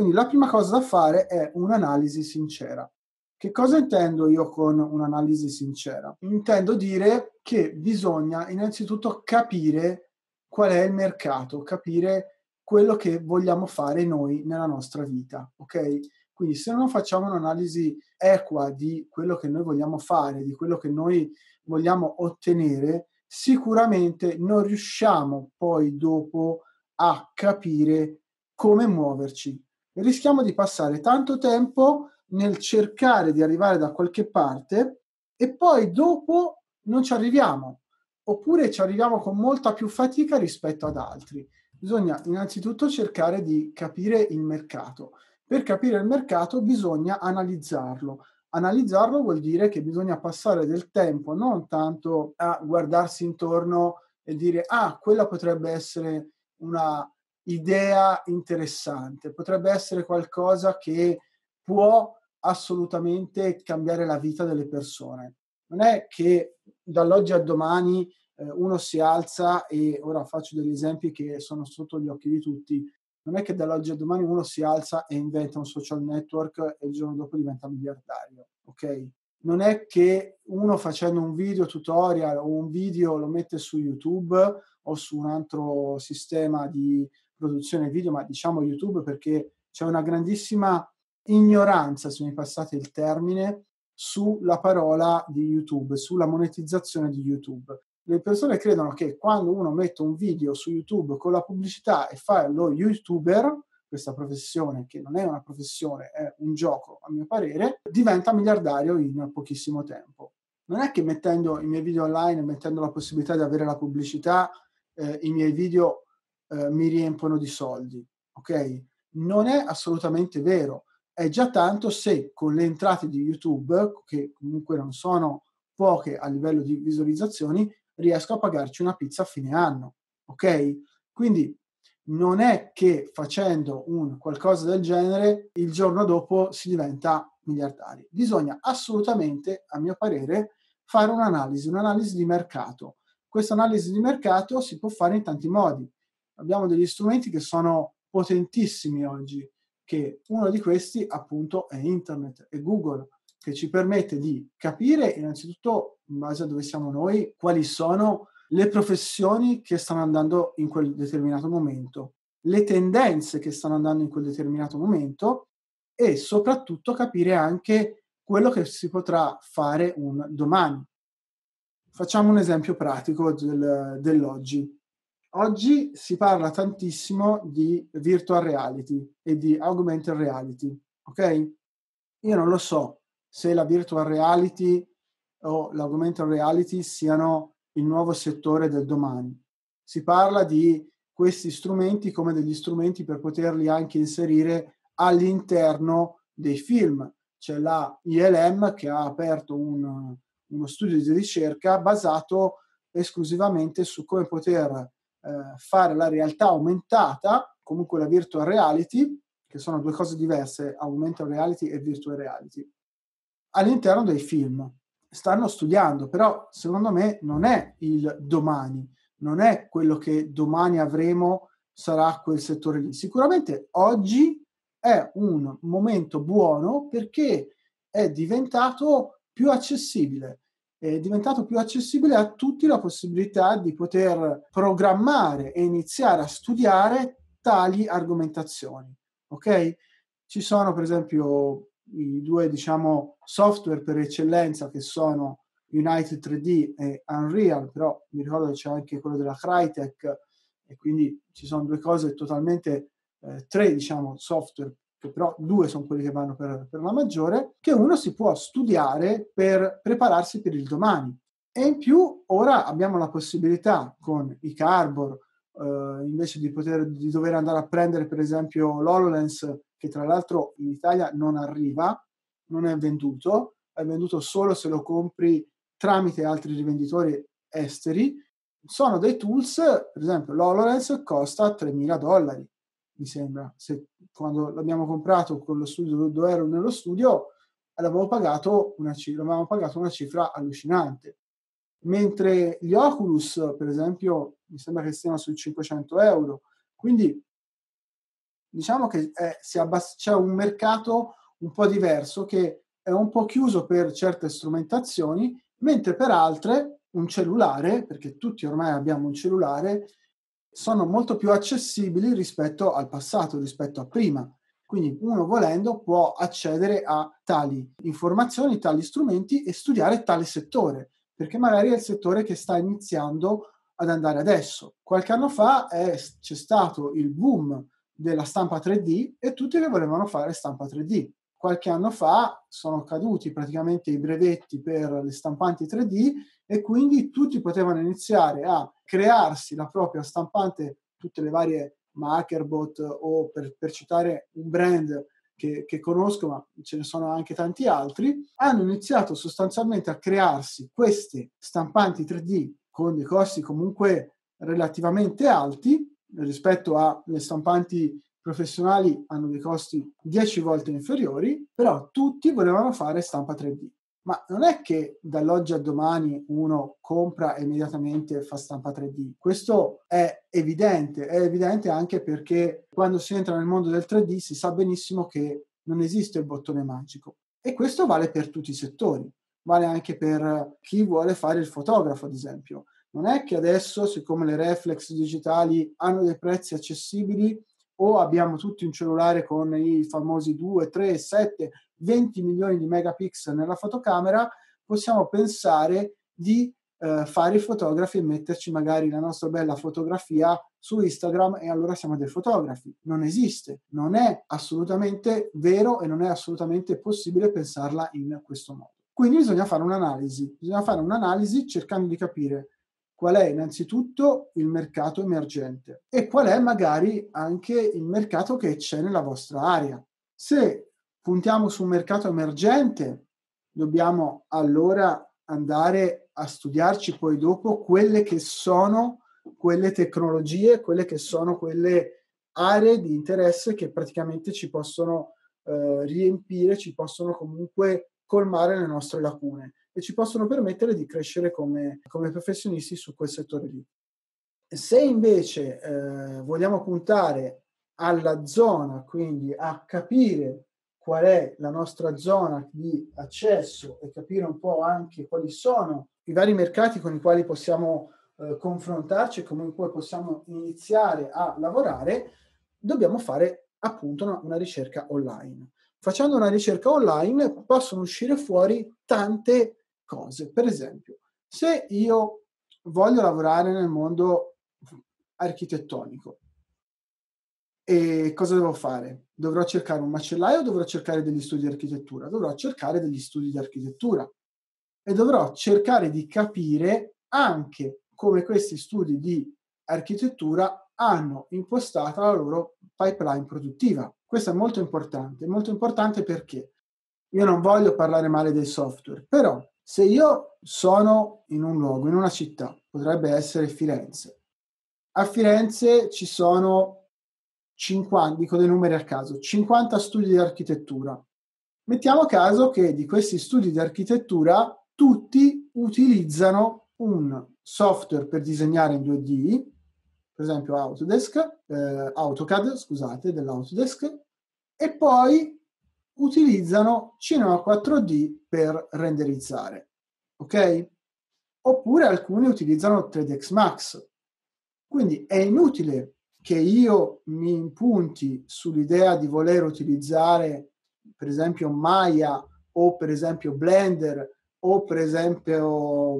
Quindi la prima cosa da fare è un'analisi sincera. Che cosa intendo io con un'analisi sincera? Intendo dire che bisogna innanzitutto capire qual è il mercato, capire quello che vogliamo fare noi nella nostra vita, ok? Quindi se non facciamo un'analisi equa di quello che noi vogliamo fare, di quello che noi vogliamo ottenere, sicuramente non riusciamo poi dopo a capire come muoverci, rischiamo di passare tanto tempo nel cercare di arrivare da qualche parte e poi dopo non ci arriviamo, oppure ci arriviamo con molta più fatica rispetto ad altri. Bisogna innanzitutto cercare di capire il mercato. Per capire il mercato bisogna analizzarlo. Analizzarlo vuol dire che bisogna passare del tempo non tanto a guardarsi intorno e dire ah, quella potrebbe essere una idea interessante, potrebbe essere qualcosa che può assolutamente cambiare la vita delle persone. Non è che dall'oggi al domani eh, uno si alza e ora faccio degli esempi che sono sotto gli occhi di tutti. Non è che dall'oggi al domani uno si alza e inventa un social network e il giorno dopo diventa miliardario, ok? Non è che uno facendo un video tutorial o un video lo mette su YouTube o su un altro sistema di produzione video, ma diciamo YouTube perché c'è una grandissima ignoranza, se mi passate il termine, sulla parola di YouTube, sulla monetizzazione di YouTube. Le persone credono che quando uno mette un video su YouTube con la pubblicità e fa lo youtuber, questa professione che non è una professione, è un gioco a mio parere, diventa miliardario in pochissimo tempo. Non è che mettendo i miei video online, mettendo la possibilità di avere la pubblicità, eh, i miei video eh, mi riempiono di soldi. Ok? Non è assolutamente vero. È già tanto se con le entrate di YouTube, che comunque non sono poche a livello di visualizzazioni, riesco a pagarci una pizza a fine anno. Ok? Quindi non è che facendo un qualcosa del genere il giorno dopo si diventa miliardari. Bisogna assolutamente, a mio parere, fare un'analisi, un'analisi di mercato. Questa analisi di mercato si può fare in tanti modi. Abbiamo degli strumenti che sono potentissimi oggi, che uno di questi appunto è Internet, è Google, che ci permette di capire innanzitutto in base a dove siamo noi quali sono le professioni che stanno andando in quel determinato momento, le tendenze che stanno andando in quel determinato momento e soprattutto capire anche quello che si potrà fare un domani. Facciamo un esempio pratico del, dell'oggi. Oggi si parla tantissimo di virtual reality e di augmented reality, ok? Io non lo so se la virtual reality o l'augmented reality siano il nuovo settore del domani. Si parla di questi strumenti come degli strumenti per poterli anche inserire all'interno dei film. C'è la ILM che ha aperto un, uno studio di ricerca basato esclusivamente su come poter eh, fare la realtà aumentata, comunque la virtual reality, che sono due cose diverse, augmented reality e virtual reality, all'interno dei film. Stanno studiando, però secondo me non è il domani, non è quello che domani avremo sarà quel settore lì. Sicuramente oggi è un momento buono perché è diventato più accessibile è diventato più accessibile a tutti la possibilità di poter programmare e iniziare a studiare tali argomentazioni. Ok? Ci sono, per esempio, i due diciamo, software per eccellenza che sono United 3D e Unreal, però mi ricordo che c'è anche quello della Crytek, e quindi ci sono due cose totalmente, eh, tre diciamo, software che però due sono quelli che vanno per, per la maggiore, che uno si può studiare per prepararsi per il domani. E in più ora abbiamo la possibilità con i Carbor, eh, invece di, poter, di dover andare a prendere per esempio l'HoloLens, che tra l'altro in Italia non arriva, non è venduto, è venduto solo se lo compri tramite altri rivenditori esteri. Sono dei tools, per esempio l'HoloLens costa 3.000 dollari, mi sembra, se quando l'abbiamo comprato con lo studio dove ero nello studio, l'avevamo pagato una, l'avevamo pagato una cifra allucinante. Mentre gli Oculus, per esempio, mi sembra che siano sui 500 euro. Quindi diciamo che è, eh, abbass- c'è un mercato un po' diverso che è un po' chiuso per certe strumentazioni, mentre per altre un cellulare, perché tutti ormai abbiamo un cellulare, sono molto più accessibili rispetto al passato, rispetto a prima. Quindi uno volendo può accedere a tali informazioni, tali strumenti e studiare tale settore, perché magari è il settore che sta iniziando ad andare adesso. Qualche anno fa è, c'è stato il boom della stampa 3D e tutti che volevano fare stampa 3D qualche anno fa sono caduti praticamente i brevetti per le stampanti 3D e quindi tutti potevano iniziare a crearsi la propria stampante, tutte le varie MakerBot o per, per citare un brand che, che, conosco, ma ce ne sono anche tanti altri, hanno iniziato sostanzialmente a crearsi queste stampanti 3D con dei costi comunque relativamente alti rispetto alle stampanti professionali hanno dei costi 10 volte inferiori, però tutti volevano fare stampa 3D. Ma non è che dall'oggi a domani uno compra e immediatamente fa stampa 3D. Questo è evidente, è evidente anche perché quando si entra nel mondo del 3D si sa benissimo che non esiste il bottone magico. E questo vale per tutti i settori, vale anche per chi vuole fare il fotografo, ad esempio. Non è che adesso, siccome le reflex digitali hanno dei prezzi accessibili, o abbiamo tutti un cellulare con i famosi 2, 3, 7, 20 milioni di megapixel nella fotocamera, possiamo pensare di eh, fare i fotografi e metterci magari la nostra bella fotografia su Instagram e allora siamo dei fotografi. Non esiste, non è assolutamente vero e non è assolutamente possibile pensarla in questo modo. Quindi bisogna fare un'analisi, bisogna fare un'analisi cercando di capire qual è innanzitutto il mercato emergente e qual è magari anche il mercato che c'è nella vostra area. Se puntiamo su un mercato emergente, dobbiamo allora andare a studiarci poi dopo quelle che sono quelle tecnologie, quelle che sono quelle aree di interesse che praticamente ci possono eh, riempire, ci possono comunque colmare le nostre lacune e ci possono permettere di crescere come, come professionisti su quel settore lì. Se invece eh, vogliamo puntare alla zona, quindi a capire qual è la nostra zona di accesso e capire un po' anche quali sono i vari mercati con i quali possiamo eh, confrontarci e comunque possiamo iniziare a lavorare, dobbiamo fare appunto una, una ricerca online. Facendo una ricerca online possono uscire fuori tante cose. Per esempio, se io voglio lavorare nel mondo architettonico, e cosa devo fare? Dovrò cercare un macellaio o dovrò cercare degli studi di architettura? Dovrò cercare degli studi di architettura e dovrò cercare di capire anche come questi studi di architettura hanno impostato la loro pipeline produttiva. Questo è molto importante, molto importante perché io non voglio parlare male del software, però se io sono in un luogo, in una città, potrebbe essere Firenze. A Firenze ci sono 50, dico dei numeri a caso, 50 studi di architettura. Mettiamo a caso che di questi studi di architettura tutti utilizzano un software per disegnare in 2D, per esempio Autodesk, eh, AutoCAD, scusate, dell'Autodesk, e poi utilizzano Cinema 4D per renderizzare, ok? Oppure alcuni utilizzano 3 dx Max. Quindi è inutile che io mi impunti sull'idea di voler utilizzare, per esempio, Maya o per esempio Blender o per esempio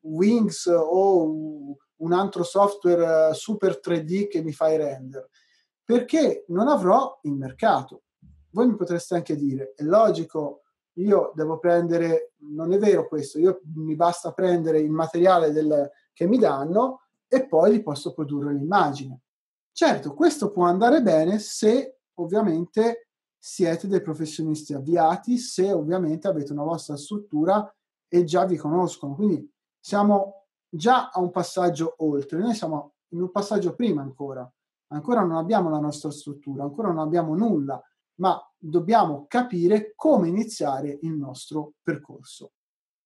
Wings o un altro software eh, super 3D che mi fa i render, perché non avrò il mercato. Voi mi potreste anche dire, è logico, io devo prendere, non è vero questo, io mi basta prendere il materiale del, che mi danno e poi li posso produrre l'immagine. Certo, questo può andare bene se ovviamente siete dei professionisti avviati, se ovviamente avete una vostra struttura e già vi conoscono. Quindi siamo già a un passaggio oltre, noi siamo in un passaggio prima ancora, ancora non abbiamo la nostra struttura, ancora non abbiamo nulla ma dobbiamo capire come iniziare il nostro percorso.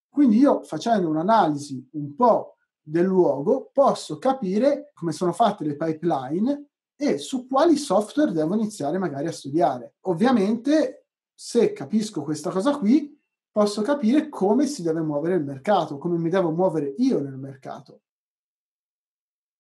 Quindi io facendo un'analisi un po' del luogo posso capire come sono fatte le pipeline e su quali software devo iniziare magari a studiare. Ovviamente se capisco questa cosa qui posso capire come si deve muovere il mercato, come mi devo muovere io nel mercato.